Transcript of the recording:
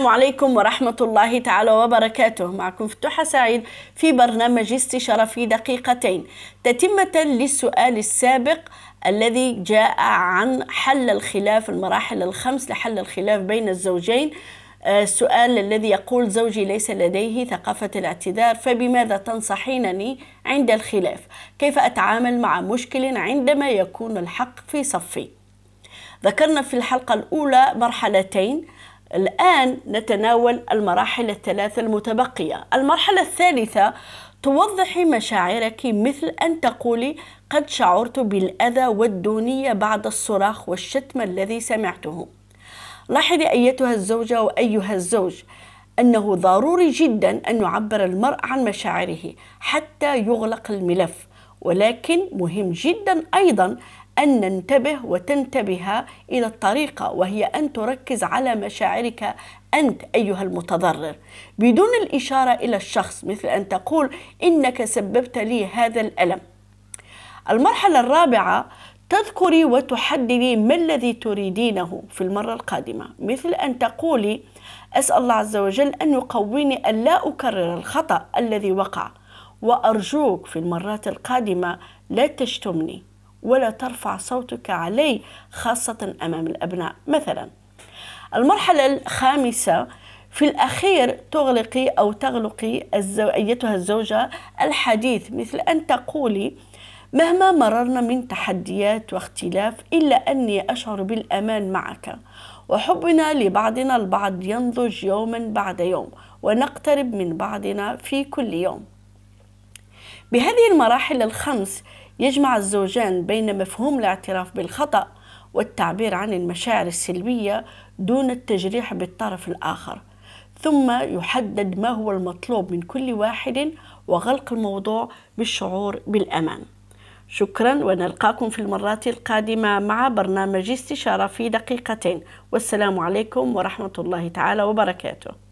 السلام عليكم ورحمة الله تعالى وبركاته معكم فتوحة سعيد في برنامج استشارة في دقيقتين تتمة للسؤال السابق الذي جاء عن حل الخلاف المراحل الخمس لحل الخلاف بين الزوجين السؤال آه، الذي يقول زوجي ليس لديه ثقافة الاعتذار فبماذا تنصحينني عند الخلاف كيف أتعامل مع مشكل عندما يكون الحق في صفي ذكرنا في الحلقة الأولى مرحلتين الآن نتناول المراحل الثلاثة المتبقية المرحلة الثالثة توضحي مشاعرك مثل أن تقولي قد شعرت بالأذى والدونية بعد الصراخ والشتم الذي سمعته لاحظي أيتها الزوجة وأيها الزوج أنه ضروري جدا أن يعبر المرء عن مشاعره حتى يغلق الملف ولكن مهم جدا أيضا أن ننتبه وتنتبه إلى الطريقة وهي أن تركز على مشاعرك أنت أيها المتضرر بدون الإشارة إلى الشخص مثل أن تقول إنك سببت لي هذا الألم المرحلة الرابعة تذكري وتحددي ما الذي تريدينه في المرة القادمة مثل أن تقولي أسأل الله عز وجل أن يقويني ألا أكرر الخطأ الذي وقع وأرجوك في المرات القادمة لا تشتمني ولا ترفع صوتك عليه خاصة أمام الأبناء مثلا المرحلة الخامسة في الأخير تغلقي أو تغلقي الزو... أيتها الزوجة الحديث مثل أن تقولي مهما مررنا من تحديات واختلاف إلا أني أشعر بالأمان معك وحبنا لبعضنا البعض ينضج يوما بعد يوم ونقترب من بعضنا في كل يوم بهذه المراحل الخمس يجمع الزوجان بين مفهوم الاعتراف بالخطأ والتعبير عن المشاعر السلبية دون التجريح بالطرف الآخر ثم يحدد ما هو المطلوب من كل واحد وغلق الموضوع بالشعور بالأمان شكرا ونلقاكم في المرات القادمة مع برنامج استشارة في دقيقتين والسلام عليكم ورحمة الله تعالى وبركاته